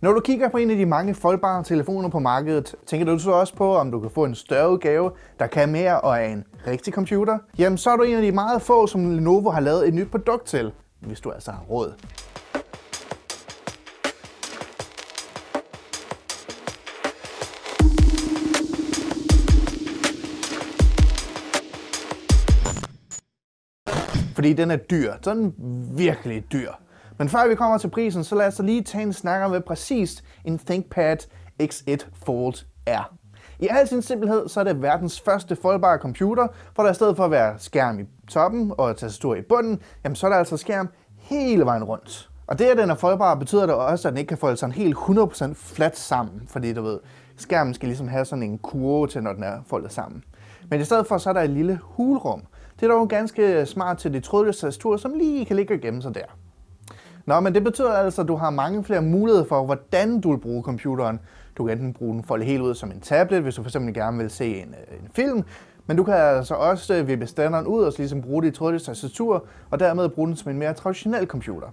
Når du kigger på en af de mange foldbare telefoner på markedet, tænker du så også på, om du kan få en større udgave, der kan mere og er en rigtig computer? Jamen så er du en af de meget få, som Lenovo har lavet et nyt produkt til, hvis du altså har råd. fordi den er dyr. Sådan virkelig dyr. Men før vi kommer til prisen, så lad os lige tage en snak om, hvad præcist en ThinkPad X1 Fold er. I al sin simpelhed, så er det verdens første foldbare computer, hvor der i stedet for at være skærm i toppen og tastatur i bunden, jamen så er der altså skærm hele vejen rundt. Og det, at den er foldbar, betyder det også, at den ikke kan folde sådan helt 100% fladt sammen, fordi du ved, skærmen skal ligesom have sådan en kurve til, når den er foldet sammen. Men i stedet for, så er der et lille hulrum. Det er dog ganske smart til de trådløse tastatur, som lige kan ligge og gemme sig der. Nå, men det betyder altså, at du har mange flere muligheder for, hvordan du vil bruge computeren. Du kan enten bruge den foldet helt ud som en tablet, hvis du fx gerne vil se en, øh, en film, men du kan altså også øh, vippe standarden ud og så ligesom bruge det i trådløs tastatur, og dermed bruge den som en mere traditionel computer.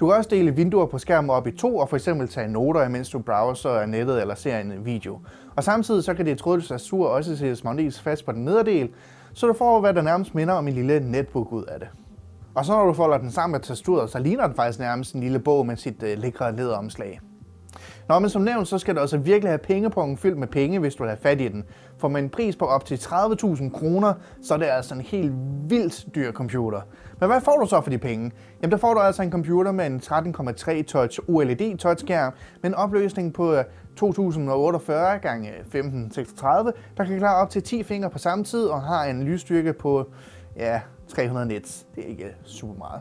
Du kan også dele vinduer på skærmen op i to og for eksempel tage noter, mens du browser nettet eller ser en video. Og samtidig så kan det trådløse tastatur også sættes magnetisk fast på den nederdel, så du får hvad der nærmest minder om en lille netbook ud af det. Og så når du folder den sammen med tastaturet, så ligner den faktisk nærmest en lille bog med sit øh, lækre lederomslag. Nå, men som nævnt, så skal du altså virkelig have pengepunkten fyldt med penge, hvis du vil have fat i den. For med en pris på op til 30.000 kroner, så er det altså en helt vildt dyr computer. Men hvad får du så for de penge? Jamen, der får du altså en computer med en 13,3 touch OLED touchskærm med en opløsning på 2048 x 1536, der kan klare op til 10 fingre på samme tid og har en lysstyrke på ja, 300 nits. Det er ikke super meget.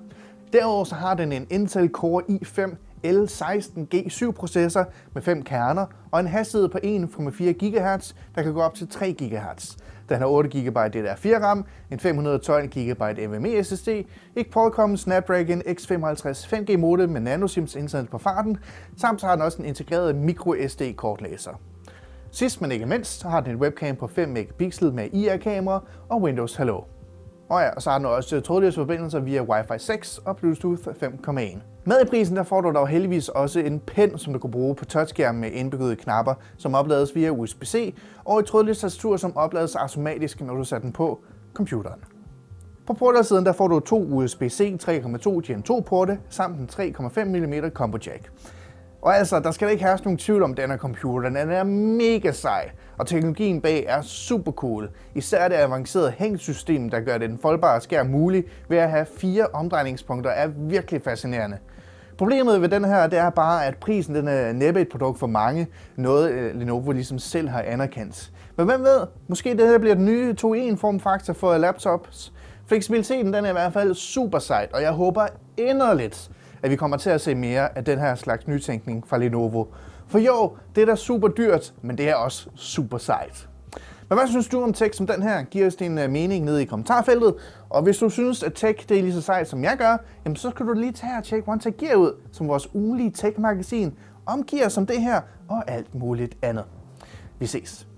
Derudover så har den en Intel Core i5 L16G7 processor med 5 kerner og en hastighed på 1,4 GHz, der kan gå op til 3 GHz. Den har 8 GB DDR4 RAM, en 512 GB NVMe SSD, ikke Qualcomm Snapdragon X55 5G modem med nanosims internet på farten, samt så har den også en integreret microSD kortlæser. Sidst men ikke mindst har den et webcam på 5 megapixel med IR-kamera og Windows Hello. Og ja, så har den også trådløse forbindelser via Wi-Fi 6 og Bluetooth 5.1. Med i prisen der får du dog heldigvis også en pen, som du kan bruge på touchskærmen med indbyggede knapper, som oplades via USB-C, og et trådløst tastatur, som oplades automatisk, når du sætter den på computeren. På portersiden der får du to USB-C 3.2 Gen 2 porte samt en 3,5 mm combo jack. Og altså, der skal ikke herske nogen tvivl om den her computer. Den er mega sej, og teknologien bag er super cool. Især det avancerede hængsystem, der gør den foldbare skærm mulig ved at have fire omdrejningspunkter, er virkelig fascinerende. Problemet ved den her, det er bare, at prisen den er næppe et produkt for mange, noget øh, Lenovo ligesom selv har anerkendt. Men hvem ved, måske det her bliver den nye 2 1 formfaktor for laptops. Fleksibiliteten den er i hvert fald super sejt, og jeg håber inderligt, at vi kommer til at se mere af den her slags nytænkning fra Lenovo. For jo, det er da super dyrt, men det er også super sejt. Men hvad synes du om tech som den her? Giv os din øh, mening ned i kommentarfeltet. Og hvis du synes, at tech det er lige så sejt, som jeg gør, jamen så skal du lige tage og tjekke OneTech Gear ud, som vores ugenlige tech-magasin om gear som det her og alt muligt andet. Vi ses.